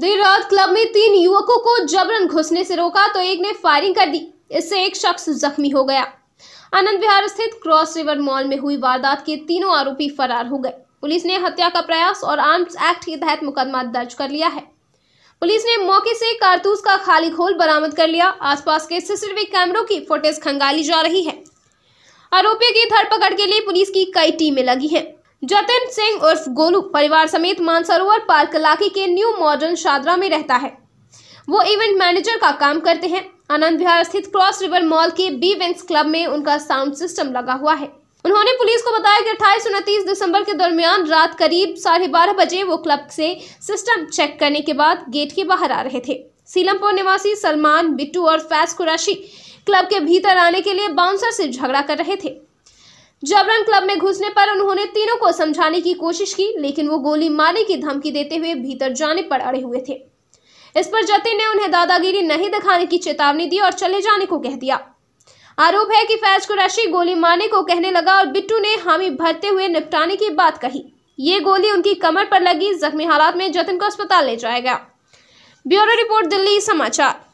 देर रात क्लब में तीन युवकों को जबरन घुसने से रोका तो एक ने फायरिंग कर दी इससे एक शख्स जख्मी हो गया आनंद विहार स्थित क्रॉस रिवर मॉल में हुई वारदात के तीनों आरोपी फरार हो गए पुलिस ने हत्या का प्रयास और आर्म्स एक्ट के तहत मुकदमा दर्ज कर लिया है पुलिस ने मौके से कारतूस का खाली खोल बरामद कर लिया आसपास के सीसीटीवी कैमरों की फुटेज खंगाली जा रही है आरोपियों की धरपकड़ के लिए पुलिस की कई टीमें लगी हैं जतिन सिंह उर्फ गोलू परिवार समेत मानसरोवर पार्क इलाके के न्यू मॉडर्न शादरा में रहता है वो इवेंट मैनेजर का काम करते हैं आनंद विहार स्थित क्रॉस रिवर मॉल के बी विंग्स क्लब में उनका साउंड सिस्टम लगा हुआ है उन्होंने पुलिस को बताया कि अट्ठाईस उनतीस दिसंबर के दरमियान रात करीब साढ़े बारह बजे वो क्लब से सिस्टम चेक करने के बाद गेट के बाहर आ रहे थे सीलमपुर निवासी सलमान बिट्टू और फैज कुरैशी क्लब के भीतर आने के लिए बाउंसर से झगड़ा कर रहे थे जबरन क्लब में घुसने पर उन्होंने तीनों को समझाने की कोशिश की लेकिन वो गोली मारने की धमकी देते हुए भीतर जाने पर अड़े हुए थे इस पर जतिन ने उन्हें दादागिरी नहीं दिखाने की चेतावनी दी और चले जाने को कह दिया आरोप है कि फैज कुरैशी गोली मारने को कहने लगा और बिट्टू ने हामी भरते हुए निपटाने की बात कही ये गोली उनकी कमर पर लगी जख्मी हालात में जतिन को अस्पताल ले जाया गया ब्यूरो रिपोर्ट दिल्ली समाचार